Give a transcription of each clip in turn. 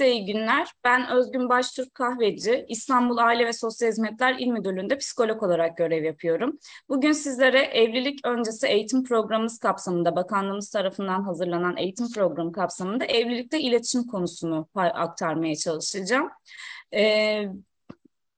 Herkese iyi günler. Ben Özgün Baştürk Kahveci, İstanbul Aile ve Sosyal Hizmetler İl Müdürlüğü'nde psikolog olarak görev yapıyorum. Bugün sizlere evlilik öncesi eğitim programımız kapsamında, bakanlığımız tarafından hazırlanan eğitim programı kapsamında evlilikte iletişim konusunu aktarmaya çalışacağım. Ee,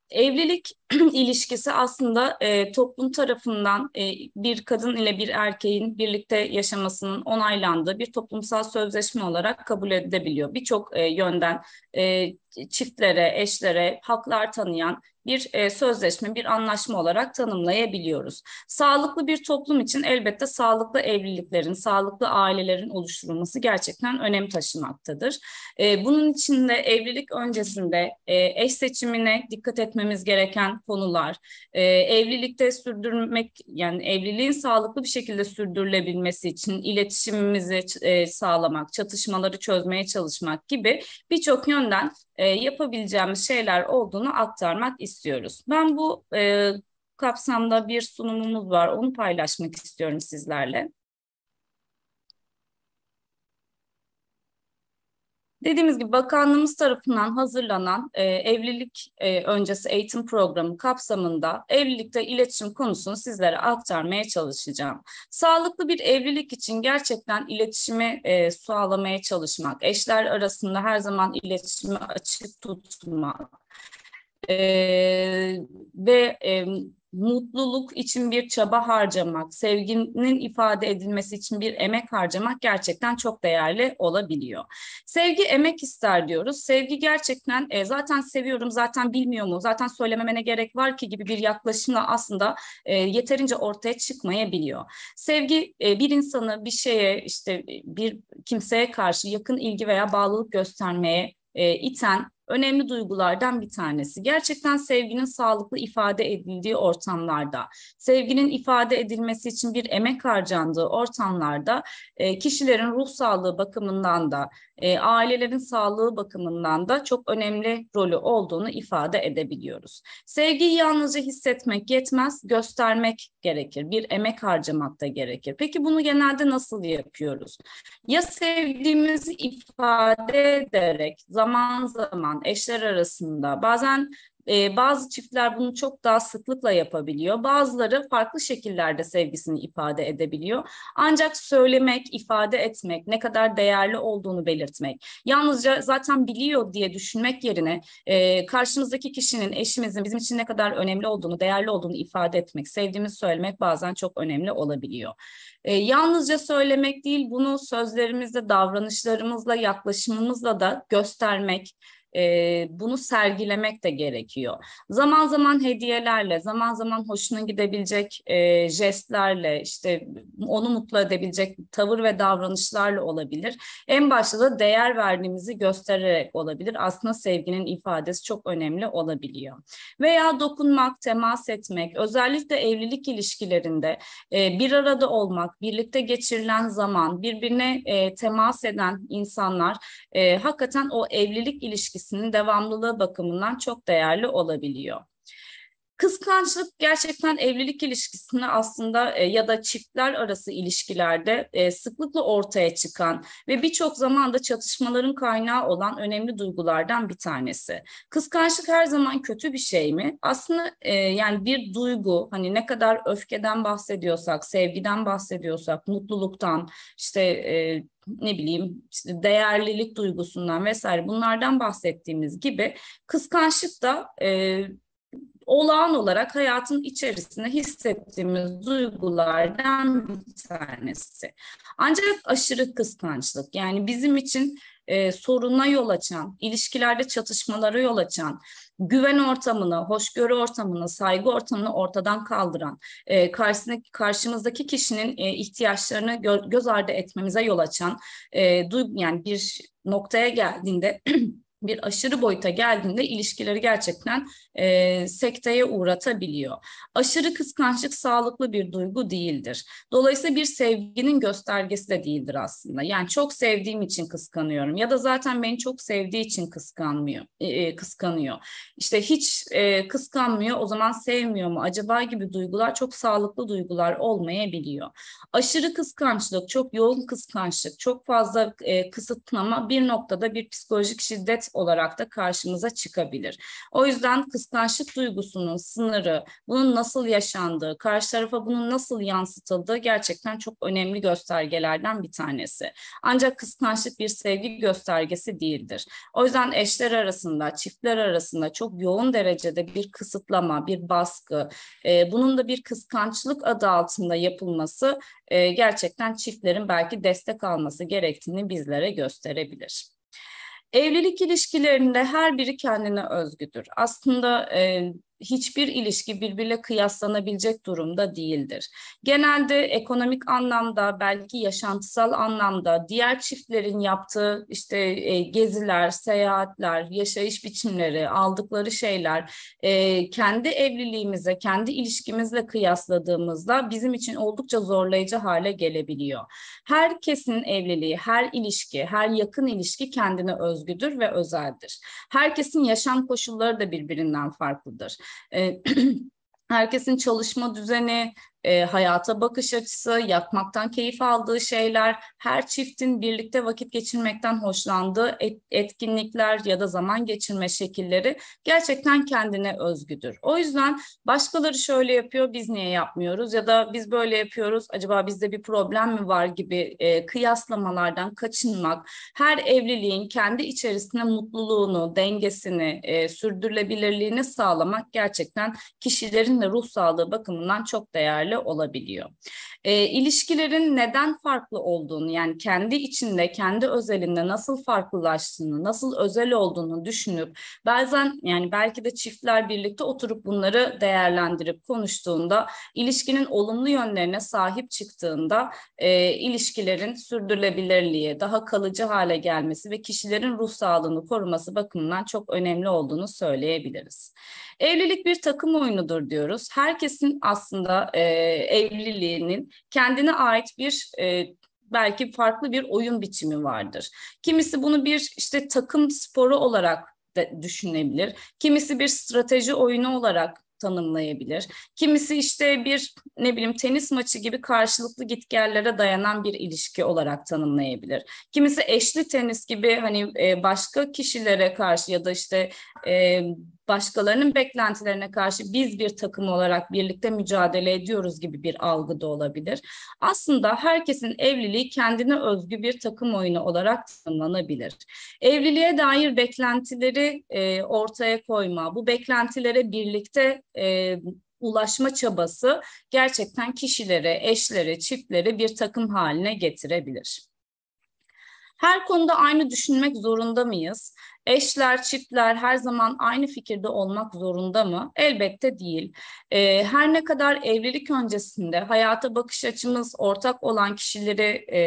evlilik ilişkisi aslında e, toplum tarafından e, bir kadın ile bir erkeğin birlikte yaşamasının onaylandığı bir toplumsal sözleşme olarak kabul edilebiliyor. Birçok e, yönden e, çiftlere, eşlere haklar tanıyan bir e, sözleşme, bir anlaşma olarak tanımlayabiliyoruz. Sağlıklı bir toplum için elbette sağlıklı evliliklerin, sağlıklı ailelerin oluşturulması gerçekten önem taşımaktadır. E, bunun de evlilik öncesinde e, eş seçimine dikkat etmemiz gereken konular, e, evlilikte sürdürmek yani evliliğin sağlıklı bir şekilde sürdürülebilmesi için iletişimimizi e, sağlamak, çatışmaları çözmeye çalışmak gibi birçok yönden e, yapabileceğimiz şeyler olduğunu aktarmak istiyoruz. Ben bu e, kapsamda bir sunumumuz var. Onu paylaşmak istiyorum sizlerle. Dediğimiz gibi bakanlığımız tarafından hazırlanan e, evlilik e, öncesi eğitim programı kapsamında evlilikte iletişim konusunu sizlere aktarmaya çalışacağım. Sağlıklı bir evlilik için gerçekten iletişimi e, sağlamaya çalışmak, eşler arasında her zaman iletişimi açık tutmak, ee, ve e, mutluluk için bir çaba harcamak, sevginin ifade edilmesi için bir emek harcamak gerçekten çok değerli olabiliyor. Sevgi emek ister diyoruz. Sevgi gerçekten e, zaten seviyorum, zaten bilmiyor mu, zaten söylememe ne gerek var ki gibi bir yaklaşımla aslında e, yeterince ortaya çıkmayabiliyor. Sevgi e, bir insanı bir şeye işte bir kimseye karşı yakın ilgi veya bağlılık göstermeye e, iten önemli duygulardan bir tanesi. Gerçekten sevginin sağlıklı ifade edildiği ortamlarda, sevginin ifade edilmesi için bir emek harcandığı ortamlarda e, kişilerin ruh sağlığı bakımından da, e, ailelerin sağlığı bakımından da çok önemli rolü olduğunu ifade edebiliyoruz. Sevgiyi yalnızca hissetmek yetmez, göstermek gerekir. Bir emek harcamak da gerekir. Peki bunu genelde nasıl yapıyoruz? Ya sevdiğimizi ifade ederek zaman zaman olan eşler arasında bazen e, bazı çiftler bunu çok daha sıklıkla yapabiliyor. Bazıları farklı şekillerde sevgisini ifade edebiliyor. Ancak söylemek, ifade etmek, ne kadar değerli olduğunu belirtmek, yalnızca zaten biliyor diye düşünmek yerine e, karşımızdaki kişinin, eşimizin bizim için ne kadar önemli olduğunu, değerli olduğunu ifade etmek, sevdiğimizi söylemek bazen çok önemli olabiliyor. E, yalnızca söylemek değil, bunu sözlerimizle, davranışlarımızla, yaklaşımımızla da göstermek, e, bunu sergilemek de gerekiyor. Zaman zaman hediyelerle, zaman zaman hoşuna gidebilecek e, jestlerle, işte onu mutlu edebilecek tavır ve davranışlarla olabilir. En başta da değer verdiğimizi göstererek olabilir. Aslında sevginin ifadesi çok önemli olabiliyor. Veya dokunmak, temas etmek, özellikle evlilik ilişkilerinde e, bir arada olmak, birlikte geçirilen zaman, birbirine e, temas eden insanlar e, hakikaten o evlilik ilişkilerinde etkisinin devamlılığı bakımından çok değerli olabiliyor. Kıskançlık gerçekten evlilik ilişkisini aslında e, ya da çiftler arası ilişkilerde e, sıklıkla ortaya çıkan ve birçok zamanda çatışmaların kaynağı olan önemli duygulardan bir tanesi. Kıskançlık her zaman kötü bir şey mi? Aslında e, yani bir duygu hani ne kadar öfkeden bahsediyorsak, sevgiden bahsediyorsak, mutluluktan işte e, ne bileyim işte değerlilik duygusundan vesaire bunlardan bahsettiğimiz gibi kıskançlık da e, olağan olarak hayatın içerisinde hissettiğimiz duygulardan bir tanesi. Ancak aşırı kıskançlık yani bizim için e, soruna yol açan, ilişkilerde çatışmalara yol açan, güven ortamını, hoşgörü ortamını, saygı ortamını ortadan kaldıran, e, karşısındaki karşımızdaki kişinin e, ihtiyaçlarını gö- göz ardı etmemize yol açan, e, duygu yani bir noktaya geldiğinde bir aşırı boyuta geldiğinde ilişkileri gerçekten e, sekteye uğratabiliyor. Aşırı kıskançlık sağlıklı bir duygu değildir. Dolayısıyla bir sevginin göstergesi de değildir aslında. Yani çok sevdiğim için kıskanıyorum ya da zaten beni çok sevdiği için kıskanmıyor, e, e kıskanıyor. İşte hiç e, kıskanmıyor o zaman sevmiyor mu acaba gibi duygular çok sağlıklı duygular olmayabiliyor. Aşırı kıskançlık, çok yoğun kıskançlık, çok fazla e, kısıtlama bir noktada bir psikolojik şiddet olarak da karşımıza çıkabilir. O yüzden kıskançlık duygusunun sınırı, bunun nasıl yaşandığı, karşı tarafa bunun nasıl yansıtıldığı gerçekten çok önemli göstergelerden bir tanesi. Ancak kıskançlık bir sevgi göstergesi değildir. O yüzden eşler arasında, çiftler arasında çok yoğun derecede bir kısıtlama, bir baskı, e, bunun da bir kıskançlık adı altında yapılması e, gerçekten çiftlerin belki destek alması gerektiğini bizlere gösterebilir. Evlilik ilişkilerinde her biri kendine özgüdür. Aslında e, hiçbir ilişki birbirle kıyaslanabilecek durumda değildir. Genelde ekonomik anlamda belki yaşantısal anlamda diğer çiftlerin yaptığı işte e, geziler, seyahatler, yaşayış biçimleri, aldıkları şeyler e, kendi evliliğimize, kendi ilişkimizle kıyasladığımızda bizim için oldukça zorlayıcı hale gelebiliyor. Herkesin evliliği, her ilişki, her yakın ilişki kendine özgüdür ve özeldir. Herkesin yaşam koşulları da birbirinden farklıdır. herkesin çalışma düzeni, e, hayata bakış açısı, yapmaktan keyif aldığı şeyler, her çiftin birlikte vakit geçirmekten hoşlandığı et, etkinlikler ya da zaman geçirme şekilleri gerçekten kendine özgüdür. O yüzden başkaları şöyle yapıyor biz niye yapmıyoruz ya da biz böyle yapıyoruz acaba bizde bir problem mi var gibi e, kıyaslamalardan kaçınmak, her evliliğin kendi içerisinde mutluluğunu, dengesini, e, sürdürülebilirliğini sağlamak gerçekten kişilerin de ruh sağlığı bakımından çok değerli böyle olabiliyor. E, ilişkilerin neden farklı olduğunu yani kendi içinde, kendi özelinde nasıl farklılaştığını, nasıl özel olduğunu düşünüp bazen yani belki de çiftler birlikte oturup bunları değerlendirip konuştuğunda ilişkinin olumlu yönlerine sahip çıktığında e, ilişkilerin sürdürülebilirliği, daha kalıcı hale gelmesi ve kişilerin ruh sağlığını koruması bakımından çok önemli olduğunu söyleyebiliriz. Evlilik bir takım oyunudur diyoruz. Herkesin aslında e, e, evliliğinin kendine ait bir e, belki farklı bir oyun biçimi vardır. Kimisi bunu bir işte takım sporu olarak da düşünebilir. Kimisi bir strateji oyunu olarak tanımlayabilir. Kimisi işte bir ne bileyim tenis maçı gibi karşılıklı gitgellere dayanan bir ilişki olarak tanımlayabilir. Kimisi eşli tenis gibi hani e, başka kişilere karşı ya da işte e, başkalarının beklentilerine karşı biz bir takım olarak birlikte mücadele ediyoruz gibi bir algı da olabilir. Aslında herkesin evliliği kendine özgü bir takım oyunu olarak tanımlanabilir. Evliliğe dair beklentileri e, ortaya koyma, bu beklentilere birlikte e, ulaşma çabası gerçekten kişilere, eşlere, çiftlere bir takım haline getirebilir. Her konuda aynı düşünmek zorunda mıyız? Eşler, çiftler her zaman aynı fikirde olmak zorunda mı? Elbette değil. E, her ne kadar evlilik öncesinde hayata bakış açımız ortak olan kişileri e,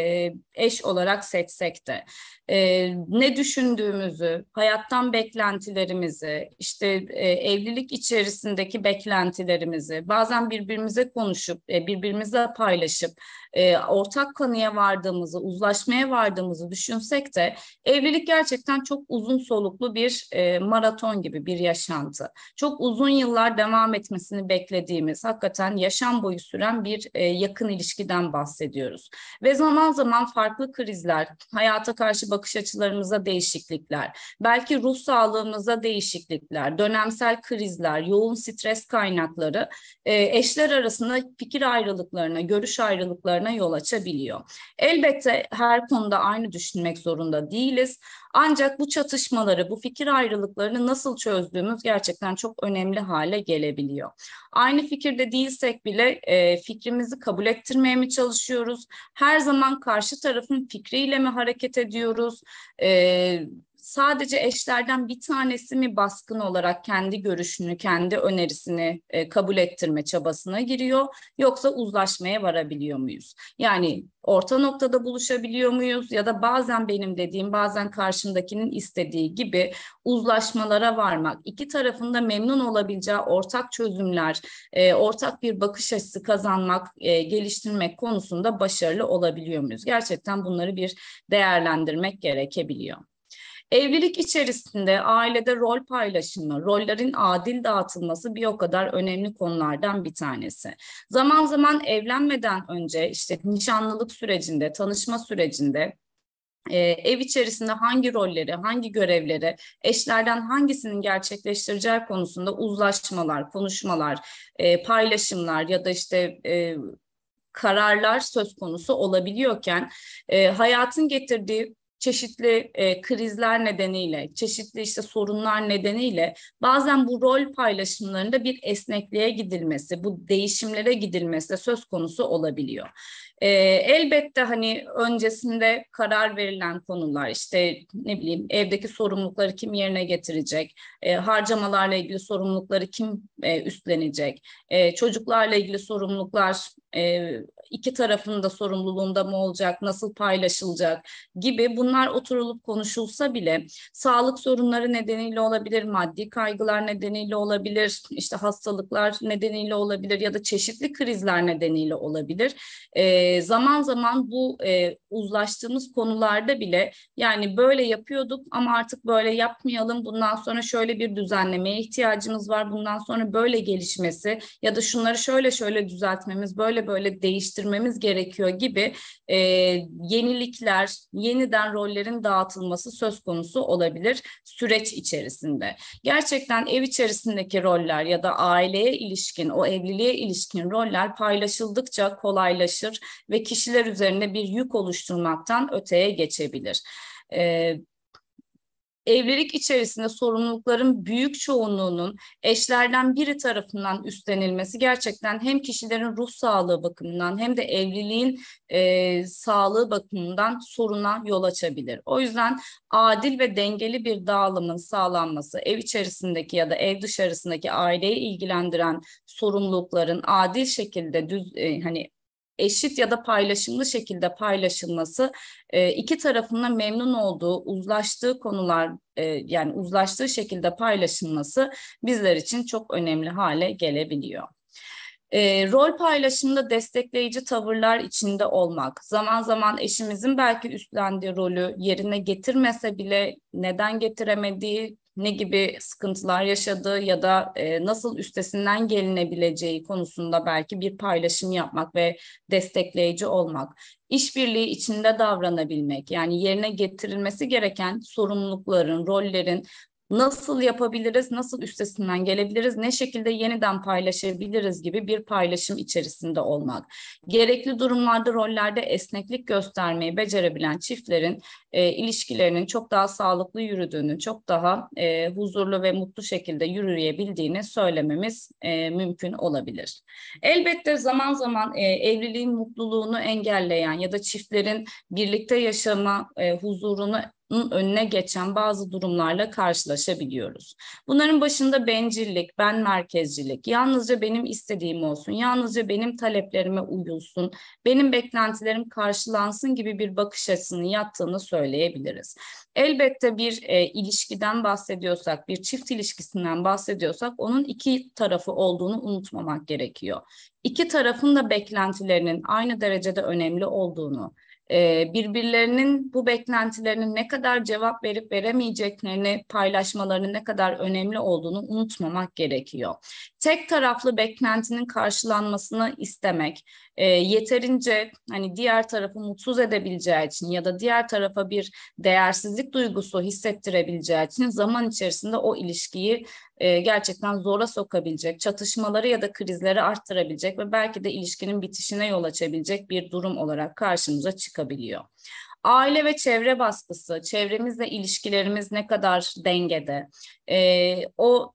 eş olarak seçsek de e, ne düşündüğümüzü, hayattan beklentilerimizi, işte e, evlilik içerisindeki beklentilerimizi, bazen birbirimize konuşup, e, birbirimize paylaşıp, e, ortak konuya vardığımızı, uzlaşmaya vardığımızı düşünsek de evlilik gerçekten çok uzun soluklu bir e, maraton gibi bir yaşantı. Çok uzun yıllar devam etmesini beklediğimiz, hakikaten yaşam boyu süren bir e, yakın ilişkiden bahsediyoruz. Ve zaman zaman farklı krizler, hayata karşı bakış bakış açılarımıza değişiklikler, belki ruh sağlığımıza değişiklikler, dönemsel krizler, yoğun stres kaynakları e, eşler arasında fikir ayrılıklarına, görüş ayrılıklarına yol açabiliyor. Elbette her konuda aynı düşünmek zorunda değiliz ancak bu çatışmaları, bu fikir ayrılıklarını nasıl çözdüğümüz gerçekten çok önemli hale gelebiliyor. Aynı fikirde değilsek bile e, fikrimizi kabul ettirmeye mi çalışıyoruz? Her zaman karşı tarafın fikriyle mi hareket ediyoruz? E, sadece eşlerden bir tanesi mi baskın olarak kendi görüşünü, kendi önerisini e, kabul ettirme çabasına giriyor yoksa uzlaşmaya varabiliyor muyuz? Yani orta noktada buluşabiliyor muyuz ya da bazen benim dediğim, bazen karşımdakinin istediği gibi uzlaşmalara varmak, iki tarafında memnun olabileceği ortak çözümler, e, ortak bir bakış açısı kazanmak, e, geliştirmek konusunda başarılı olabiliyor muyuz? Gerçekten bunları bir değerlendirmek gerekebiliyor. Evlilik içerisinde ailede rol paylaşımı, rollerin adil dağıtılması bir o kadar önemli konulardan bir tanesi. Zaman zaman evlenmeden önce işte nişanlılık sürecinde, tanışma sürecinde ee, ev içerisinde hangi rolleri, hangi görevleri, eşlerden hangisinin gerçekleştireceği konusunda uzlaşmalar, konuşmalar, e, paylaşımlar ya da işte e, kararlar söz konusu olabiliyorken e, hayatın getirdiği çeşitli e, krizler nedeniyle, çeşitli işte sorunlar nedeniyle bazen bu rol paylaşımlarında bir esnekliğe gidilmesi, bu değişimlere gidilmesi söz konusu olabiliyor. E, elbette hani öncesinde karar verilen konular işte ne bileyim evdeki sorumlulukları kim yerine getirecek, e, harcamalarla ilgili sorumlulukları kim e, üstlenecek, e, çocuklarla ilgili sorumluluklar e, iki tarafın da sorumluluğunda mı olacak, nasıl paylaşılacak gibi bunlar oturulup konuşulsa bile sağlık sorunları nedeniyle olabilir, maddi kaygılar nedeniyle olabilir, işte hastalıklar nedeniyle olabilir ya da çeşitli krizler nedeniyle olabilir. E, zaman zaman bu e, uzlaştığımız konularda bile yani böyle yapıyorduk ama artık böyle yapmayalım. Bundan sonra şöyle bir düzenlemeye ihtiyacımız var. Bundan sonra böyle gelişmesi ya da şunları şöyle şöyle düzeltmemiz, böyle böyle değiştir geliştirmemiz gerekiyor gibi e, yenilikler, yeniden rollerin dağıtılması söz konusu olabilir süreç içerisinde. Gerçekten ev içerisindeki roller ya da aileye ilişkin, o evliliğe ilişkin roller paylaşıldıkça kolaylaşır ve kişiler üzerine bir yük oluşturmaktan öteye geçebilir. E, evlilik içerisinde sorumlulukların büyük çoğunluğunun eşlerden biri tarafından üstlenilmesi gerçekten hem kişilerin ruh sağlığı bakımından hem de evliliğin e, sağlığı bakımından soruna yol açabilir. O yüzden adil ve dengeli bir dağılımın sağlanması, ev içerisindeki ya da ev dışarısındaki aileyi ilgilendiren sorumlulukların adil şekilde düz e, hani eşit ya da paylaşımlı şekilde paylaşılması e, iki tarafında memnun olduğu, uzlaştığı konular e, yani uzlaştığı şekilde paylaşılması bizler için çok önemli hale gelebiliyor. E, rol paylaşımında destekleyici tavırlar içinde olmak, zaman zaman eşimizin belki üstlendiği rolü yerine getirmese bile neden getiremediği ne gibi sıkıntılar yaşadığı ya da e, nasıl üstesinden gelinebileceği konusunda belki bir paylaşım yapmak ve destekleyici olmak. İşbirliği içinde davranabilmek yani yerine getirilmesi gereken sorumlulukların, rollerin nasıl yapabiliriz, nasıl üstesinden gelebiliriz, ne şekilde yeniden paylaşabiliriz gibi bir paylaşım içerisinde olmak. Gerekli durumlarda rollerde esneklik göstermeyi becerebilen çiftlerin e, ilişkilerinin çok daha sağlıklı yürüdüğünü, çok daha e, huzurlu ve mutlu şekilde yürüyebildiğini söylememiz e, mümkün olabilir. Elbette zaman zaman e, evliliğin mutluluğunu engelleyen ya da çiftlerin birlikte yaşama e, huzurunu önüne geçen bazı durumlarla karşılaşabiliyoruz. Bunların başında bencillik, ben merkezcilik, yalnızca benim istediğim olsun, yalnızca benim taleplerime uyulsun, benim beklentilerim karşılansın gibi bir bakış açısının yattığını söyleyebiliriz. Elbette bir e, ilişkiden bahsediyorsak, bir çift ilişkisinden bahsediyorsak onun iki tarafı olduğunu unutmamak gerekiyor. İki tarafın da beklentilerinin aynı derecede önemli olduğunu, ee, birbirlerinin bu beklentilerinin ne kadar cevap verip veremeyeceklerini paylaşmalarının ne kadar önemli olduğunu unutmamak gerekiyor. Tek taraflı beklentinin karşılanmasını istemek, e, yeterince hani diğer tarafı mutsuz edebileceği için ya da diğer tarafa bir değersizlik duygusu hissettirebileceği için zaman içerisinde o ilişkiyi e, gerçekten zora sokabilecek, çatışmaları ya da krizleri arttırabilecek ve belki de ilişkinin bitişine yol açabilecek bir durum olarak karşımıza çıkabiliyor. Aile ve çevre baskısı, çevremizle ilişkilerimiz ne kadar dengede, e, o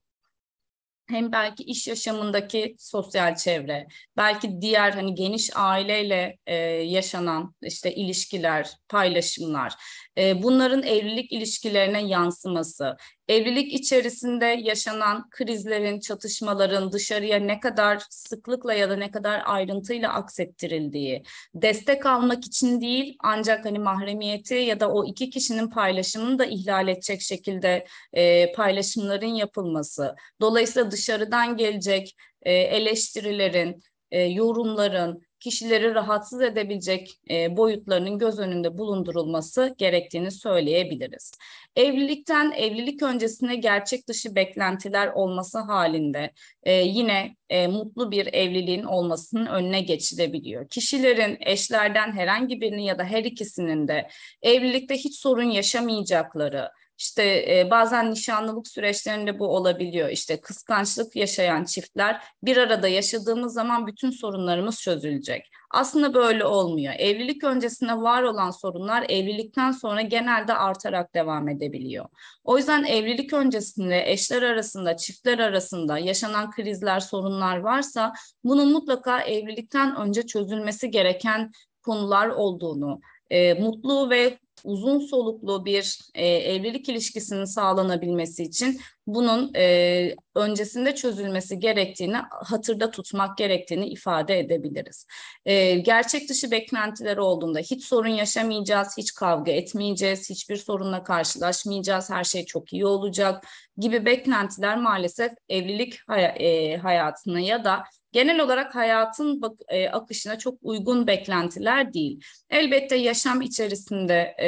hem belki iş yaşamındaki sosyal çevre, belki diğer hani geniş aileyle e, yaşanan işte ilişkiler, paylaşımlar, e, bunların evlilik ilişkilerine yansıması, evlilik içerisinde yaşanan krizlerin, çatışmaların dışarıya ne kadar sıklıkla ya da ne kadar ayrıntıyla aksettirildiği, destek almak için değil ancak hani mahremiyeti ya da o iki kişinin paylaşımını da ihlal edecek şekilde e, paylaşımların yapılması. Dolayısıyla dışarıdan gelecek e, eleştirilerin, e, yorumların, kişileri rahatsız edebilecek e, boyutlarının göz önünde bulundurulması gerektiğini söyleyebiliriz. Evlilikten evlilik öncesine gerçek dışı beklentiler olması halinde e, yine e, mutlu bir evliliğin olmasının önüne geçilebiliyor. Kişilerin eşlerden herhangi birini ya da her ikisinin de evlilikte hiç sorun yaşamayacakları, işte e, bazen nişanlılık süreçlerinde bu olabiliyor. İşte kıskançlık yaşayan çiftler bir arada yaşadığımız zaman bütün sorunlarımız çözülecek. Aslında böyle olmuyor. Evlilik öncesinde var olan sorunlar evlilikten sonra genelde artarak devam edebiliyor. O yüzden evlilik öncesinde eşler arasında, çiftler arasında yaşanan krizler, sorunlar varsa bunun mutlaka evlilikten önce çözülmesi gereken konular olduğunu, e, mutlu ve uzun soluklu bir e, evlilik ilişkisinin sağlanabilmesi için bunun e, öncesinde çözülmesi gerektiğini hatırda tutmak gerektiğini ifade edebiliriz. E, gerçek dışı beklentiler olduğunda hiç sorun yaşamayacağız, hiç kavga etmeyeceğiz, hiçbir sorunla karşılaşmayacağız, her şey çok iyi olacak gibi beklentiler maalesef evlilik hay- e, hayatına ya da genel olarak hayatın e, akışına çok uygun beklentiler değil. Elbette yaşam içerisinde e,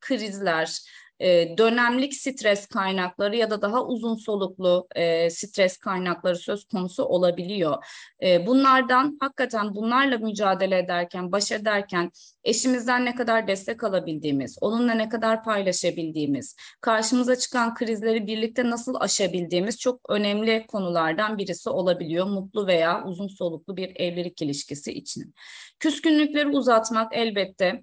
krizler, e, dönemlik stres kaynakları ya da daha uzun soluklu e, stres kaynakları söz konusu olabiliyor. E, bunlardan hakikaten bunlarla mücadele ederken, baş ederken eşimizden ne kadar destek alabildiğimiz, onunla ne kadar paylaşabildiğimiz, karşımıza çıkan krizleri birlikte nasıl aşabildiğimiz çok önemli konulardan birisi olabiliyor mutlu veya uzun soluklu bir evlilik ilişkisi için. Küskünlükleri uzatmak elbette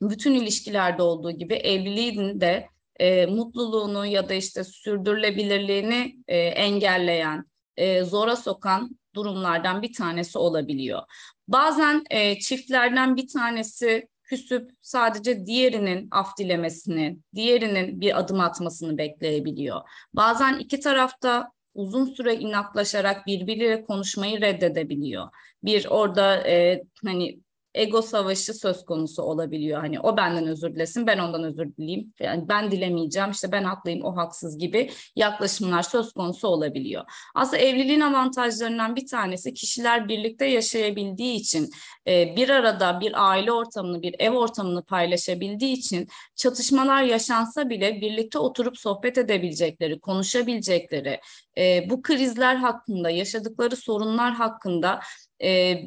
bütün ilişkilerde olduğu gibi evliliğin de e, mutluluğunu ya da işte sürdürülebilirliğini e, engelleyen, e, zora sokan durumlardan bir tanesi olabiliyor. Bazen e, çiftlerden bir tanesi küsüp sadece diğerinin af dilemesini, diğerinin bir adım atmasını bekleyebiliyor. Bazen iki tarafta uzun süre inatlaşarak birbiriyle konuşmayı reddedebiliyor. Bir orada e, hani ego savaşı söz konusu olabiliyor. Hani o benden özür dilesin, ben ondan özür dileyim. Yani ben dilemeyeceğim, işte ben haklıyım, o haksız gibi yaklaşımlar söz konusu olabiliyor. Aslında evliliğin avantajlarından bir tanesi kişiler birlikte yaşayabildiği için, e, bir arada bir aile ortamını, bir ev ortamını paylaşabildiği için çatışmalar yaşansa bile birlikte oturup sohbet edebilecekleri, konuşabilecekleri, e, bu krizler hakkında, yaşadıkları sorunlar hakkında e,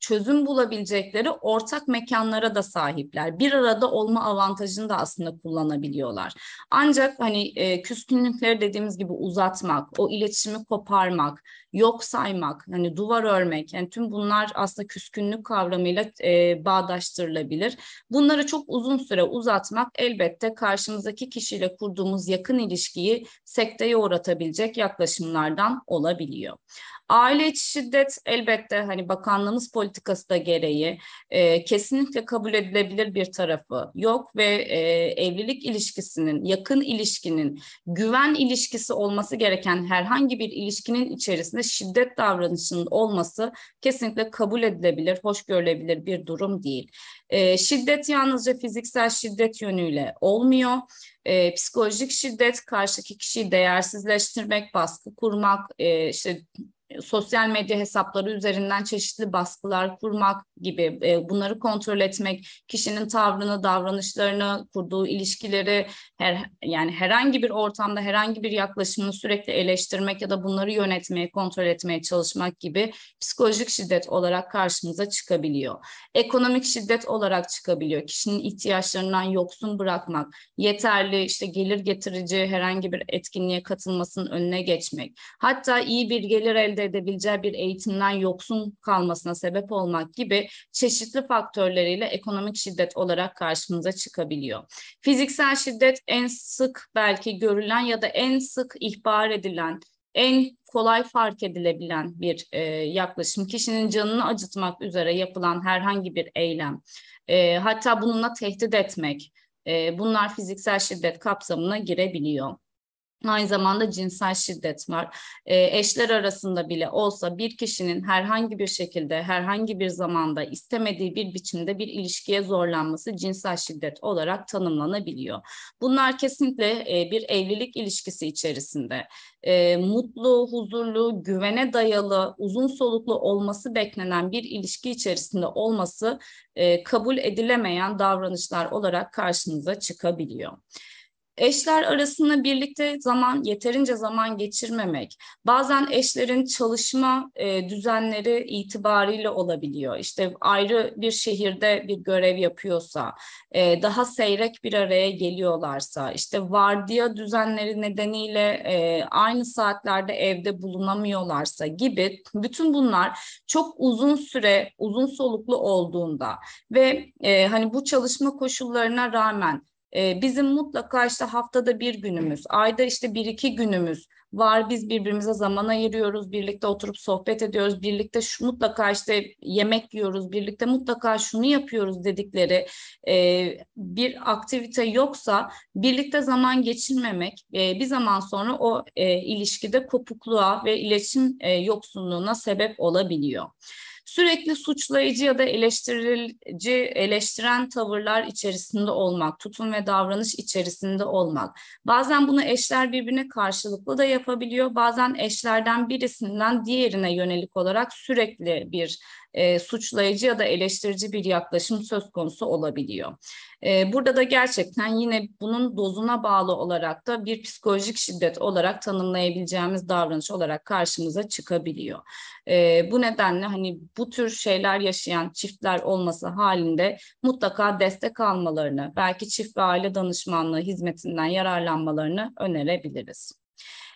çözüm bulabilecekleri ortak mekanlara da sahipler. Bir arada olma avantajını da aslında kullanabiliyorlar. Ancak hani e, küskünlükleri dediğimiz gibi uzatmak, o iletişimi koparmak, yok saymak, hani duvar örmek, yani tüm bunlar aslında küskünlük kavramıyla e, bağdaştırılabilir. Bunları çok uzun süre uzatmak elbette karşımızdaki kişiyle kurduğumuz yakın ilişkiyi sekteye uğratabilecek yaklaşımlardan olabiliyor. Aile içi şiddet elbette hani bakanlığımız politikası da gereği e, kesinlikle kabul edilebilir bir tarafı yok ve e, evlilik ilişkisinin, yakın ilişkinin, güven ilişkisi olması gereken herhangi bir ilişkinin içerisinde şiddet davranışının olması kesinlikle kabul edilebilir, hoş görülebilir bir durum değil. E, şiddet yalnızca fiziksel şiddet yönüyle olmuyor e, psikolojik şiddet, karşıdaki kişiyi değersizleştirmek, baskı kurmak, e, işte e, sosyal medya hesapları üzerinden çeşitli baskılar kurmak gibi e, bunları kontrol etmek, kişinin tavrını, davranışlarını, kurduğu ilişkileri her, yani herhangi bir ortamda herhangi bir yaklaşımını sürekli eleştirmek ya da bunları yönetmeye, kontrol etmeye çalışmak gibi psikolojik şiddet olarak karşımıza çıkabiliyor. Ekonomik şiddet olarak çıkabiliyor. Kişinin ihtiyaçlarından yoksun bırakmak, yeterli işte gelir getirici herhangi bir etkinliğe katılmasının önüne geçmek, hatta iyi bir gelir elde elde edebileceği bir eğitimden yoksun kalmasına sebep olmak gibi çeşitli faktörleriyle ekonomik şiddet olarak karşımıza çıkabiliyor. Fiziksel şiddet en sık belki görülen ya da en sık ihbar edilen en kolay fark edilebilen bir e, yaklaşım. Kişinin canını acıtmak üzere yapılan herhangi bir eylem, e, hatta bununla tehdit etmek, e, bunlar fiziksel şiddet kapsamına girebiliyor. Aynı zamanda cinsel şiddet var. E, eşler arasında bile olsa bir kişinin herhangi bir şekilde, herhangi bir zamanda istemediği bir biçimde bir ilişkiye zorlanması cinsel şiddet olarak tanımlanabiliyor. Bunlar kesinlikle e, bir evlilik ilişkisi içerisinde e, mutlu, huzurlu, güvene dayalı, uzun soluklu olması beklenen bir ilişki içerisinde olması e, kabul edilemeyen davranışlar olarak karşınıza çıkabiliyor. Eşler arasında birlikte zaman yeterince zaman geçirmemek, bazen eşlerin çalışma e, düzenleri itibariyle olabiliyor. İşte ayrı bir şehirde bir görev yapıyorsa, e, daha seyrek bir araya geliyorlarsa, işte vardiya düzenleri nedeniyle e, aynı saatlerde evde bulunamıyorlarsa gibi bütün bunlar çok uzun süre, uzun soluklu olduğunda ve e, hani bu çalışma koşullarına rağmen e, bizim mutlaka işte haftada bir günümüz, ayda işte bir iki günümüz var. Biz birbirimize zaman ayırıyoruz, birlikte oturup sohbet ediyoruz, birlikte şu, mutlaka işte yemek yiyoruz, birlikte mutlaka şunu yapıyoruz dedikleri e, bir aktivite yoksa birlikte zaman geçirmemek e, bir zaman sonra o e, ilişkide kopukluğa ve iletişim e, yoksunluğuna sebep olabiliyor sürekli suçlayıcı ya da eleştirici, eleştiren tavırlar içerisinde olmak, tutum ve davranış içerisinde olmak. Bazen bunu eşler birbirine karşılıklı da yapabiliyor, bazen eşlerden birisinden diğerine yönelik olarak sürekli bir e, suçlayıcı ya da eleştirici bir yaklaşım söz konusu olabiliyor. E, burada da gerçekten yine bunun dozuna bağlı olarak da bir psikolojik şiddet olarak tanımlayabileceğimiz davranış olarak karşımıza çıkabiliyor. E, bu nedenle hani bu tür şeyler yaşayan çiftler olması halinde mutlaka destek almalarını, belki çift ve aile danışmanlığı hizmetinden yararlanmalarını önerebiliriz.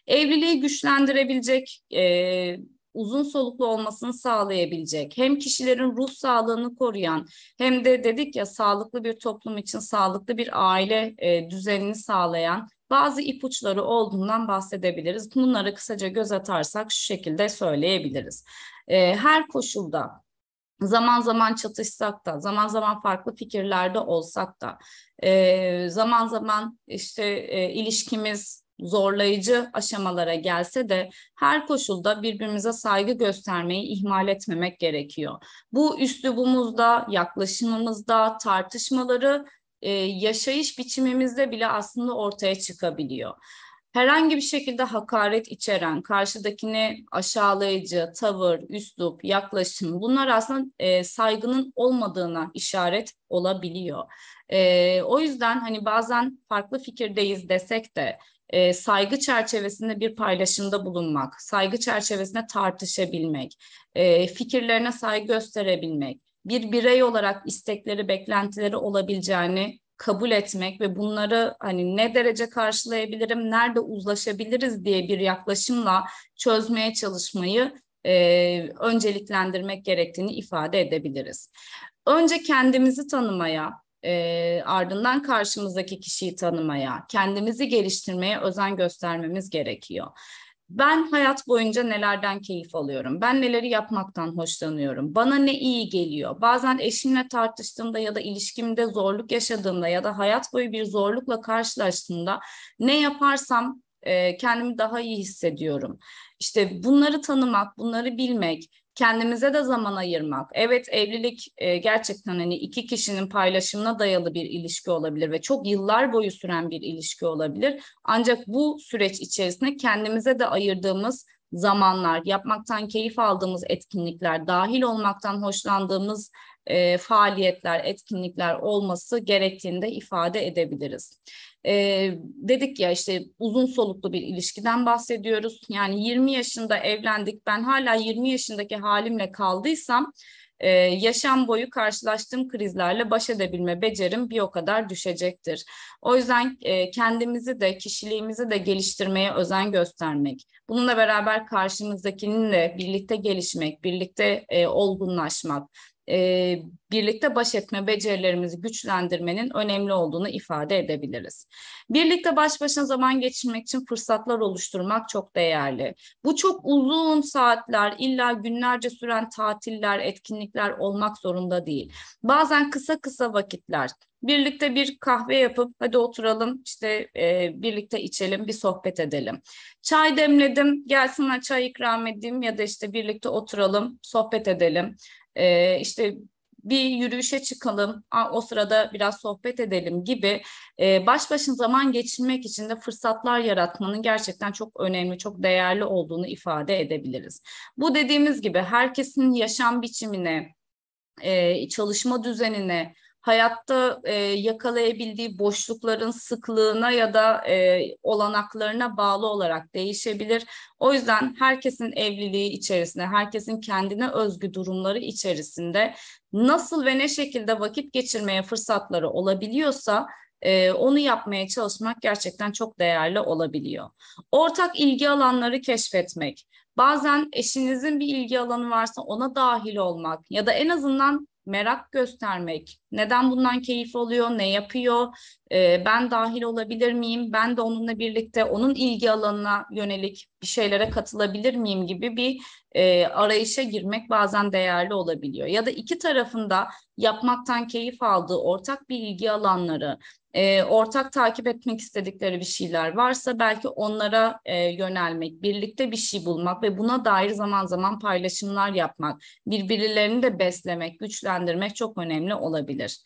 Evliliği güçlendirebilecek e, uzun soluklu olmasını sağlayabilecek, hem kişilerin ruh sağlığını koruyan hem de dedik ya sağlıklı bir toplum için sağlıklı bir aile e, düzenini sağlayan bazı ipuçları olduğundan bahsedebiliriz. Bunları kısaca göz atarsak şu şekilde söyleyebiliriz. E, her koşulda zaman zaman çatışsak da, zaman zaman farklı fikirlerde olsak da, e, zaman zaman işte e, ilişkimiz zorlayıcı aşamalara gelse de her koşulda birbirimize saygı göstermeyi ihmal etmemek gerekiyor. Bu üslubumuzda, yaklaşımımızda, tartışmaları e, yaşayış biçimimizde bile aslında ortaya çıkabiliyor herhangi bir şekilde hakaret içeren, karşıdakini aşağılayıcı tavır, üslup, yaklaşım bunlar aslında e, saygının olmadığına işaret olabiliyor. E, o yüzden hani bazen farklı fikirdeyiz desek de e, saygı çerçevesinde bir paylaşımda bulunmak, saygı çerçevesinde tartışabilmek, e, fikirlerine saygı gösterebilmek, bir birey olarak istekleri, beklentileri olabileceğini kabul etmek ve bunları hani ne derece karşılayabilirim, nerede uzlaşabiliriz diye bir yaklaşımla çözmeye çalışmayı e, önceliklendirmek gerektiğini ifade edebiliriz. Önce kendimizi tanımaya, e, ardından karşımızdaki kişiyi tanımaya, kendimizi geliştirmeye özen göstermemiz gerekiyor ben hayat boyunca nelerden keyif alıyorum? Ben neleri yapmaktan hoşlanıyorum? Bana ne iyi geliyor? Bazen eşimle tartıştığımda ya da ilişkimde zorluk yaşadığımda ya da hayat boyu bir zorlukla karşılaştığımda ne yaparsam kendimi daha iyi hissediyorum. İşte bunları tanımak, bunları bilmek, kendimize de zaman ayırmak. Evet evlilik e, gerçekten hani iki kişinin paylaşımına dayalı bir ilişki olabilir ve çok yıllar boyu süren bir ilişki olabilir. Ancak bu süreç içerisinde kendimize de ayırdığımız zamanlar, yapmaktan keyif aldığımız etkinlikler, dahil olmaktan hoşlandığımız e, faaliyetler, etkinlikler olması gerektiğini de ifade edebiliriz. E, dedik ya işte uzun soluklu bir ilişkiden bahsediyoruz. Yani 20 yaşında evlendik ben hala 20 yaşındaki halimle kaldıysam ee, yaşam boyu karşılaştığım krizlerle baş edebilme becerim bir o kadar düşecektir. O yüzden e, kendimizi de kişiliğimizi de geliştirmeye özen göstermek, bununla beraber karşımızdakininle birlikte gelişmek, birlikte e, olgunlaşmak, e, birlikte baş etme becerilerimizi güçlendirmenin önemli olduğunu ifade edebiliriz. Birlikte baş başa zaman geçirmek için fırsatlar oluşturmak çok değerli. Bu çok uzun saatler, illa günlerce süren tatiller, etkinlikler olmak zorunda değil. Bazen kısa kısa vakitler, birlikte bir kahve yapıp hadi oturalım işte e, birlikte içelim bir sohbet edelim. Çay demledim gel çay ikram edeyim ya da işte birlikte oturalım sohbet edelim e, işte bir yürüyüşe çıkalım, o sırada biraz sohbet edelim gibi e, baş başın zaman geçirmek için de fırsatlar yaratmanın gerçekten çok önemli, çok değerli olduğunu ifade edebiliriz. Bu dediğimiz gibi herkesin yaşam biçimine, e, çalışma düzenine, hayatta e, yakalayabildiği boşlukların sıklığına ya da e, olanaklarına bağlı olarak değişebilir. O yüzden herkesin evliliği içerisinde, herkesin kendine özgü durumları içerisinde nasıl ve ne şekilde vakit geçirmeye fırsatları olabiliyorsa e, onu yapmaya çalışmak gerçekten çok değerli olabiliyor. Ortak ilgi alanları keşfetmek. Bazen eşinizin bir ilgi alanı varsa ona dahil olmak ya da en azından merak göstermek, neden bundan keyif alıyor, ne yapıyor, e, ben dahil olabilir miyim, ben de onunla birlikte onun ilgi alanına yönelik bir şeylere katılabilir miyim gibi bir e, arayışa girmek bazen değerli olabiliyor. Ya da iki tarafında yapmaktan keyif aldığı ortak bir ilgi alanları, e, ortak takip etmek istedikleri bir şeyler varsa belki onlara e, yönelmek, birlikte bir şey bulmak ve buna dair zaman zaman paylaşımlar yapmak, birbirlerini de beslemek, güçlendirmek çok önemli olabilir.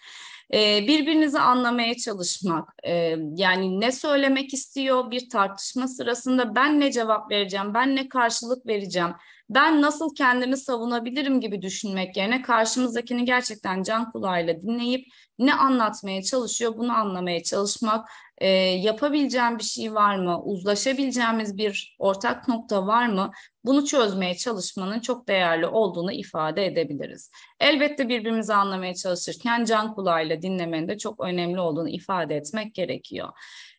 E, birbirinizi anlamaya çalışmak, e, yani ne söylemek istiyor bir tartışma sırasında ben ne cevap vereceğim, ben ne karşılık vereceğim, ben nasıl kendimi savunabilirim gibi düşünmek yerine karşımızdakini gerçekten can kulağıyla dinleyip ne anlatmaya çalışıyor bunu anlamaya çalışmak, e, yapabileceğim bir şey var mı, uzlaşabileceğimiz bir ortak nokta var mı bunu çözmeye çalışmanın çok değerli olduğunu ifade edebiliriz. Elbette birbirimizi anlamaya çalışırken can kulağıyla dinlemenin de çok önemli olduğunu ifade etmek gerekiyor.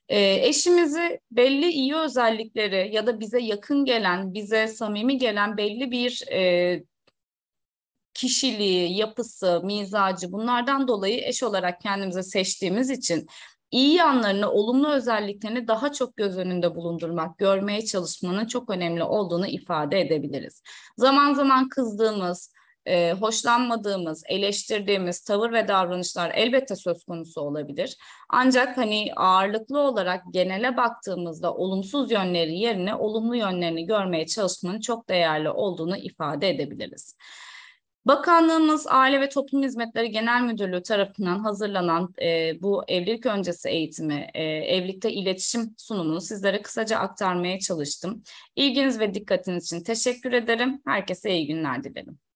E, eşimizi belli iyi özellikleri ya da bize yakın gelen, bize samimi gelen belli bir e, kişiliği, yapısı, mizacı bunlardan dolayı eş olarak kendimize seçtiğimiz için iyi yanlarını, olumlu özelliklerini daha çok göz önünde bulundurmak, görmeye çalışmanın çok önemli olduğunu ifade edebiliriz. Zaman zaman kızdığımız, e, hoşlanmadığımız, eleştirdiğimiz tavır ve davranışlar elbette söz konusu olabilir. Ancak hani ağırlıklı olarak genele baktığımızda olumsuz yönleri yerine olumlu yönlerini görmeye çalışmanın çok değerli olduğunu ifade edebiliriz. Bakanlığımız Aile ve Toplum Hizmetleri Genel Müdürlüğü tarafından hazırlanan e, bu evlilik öncesi eğitimi, e, evlilikte iletişim sunumunu sizlere kısaca aktarmaya çalıştım. İlginiz ve dikkatiniz için teşekkür ederim. Herkese iyi günler dilerim.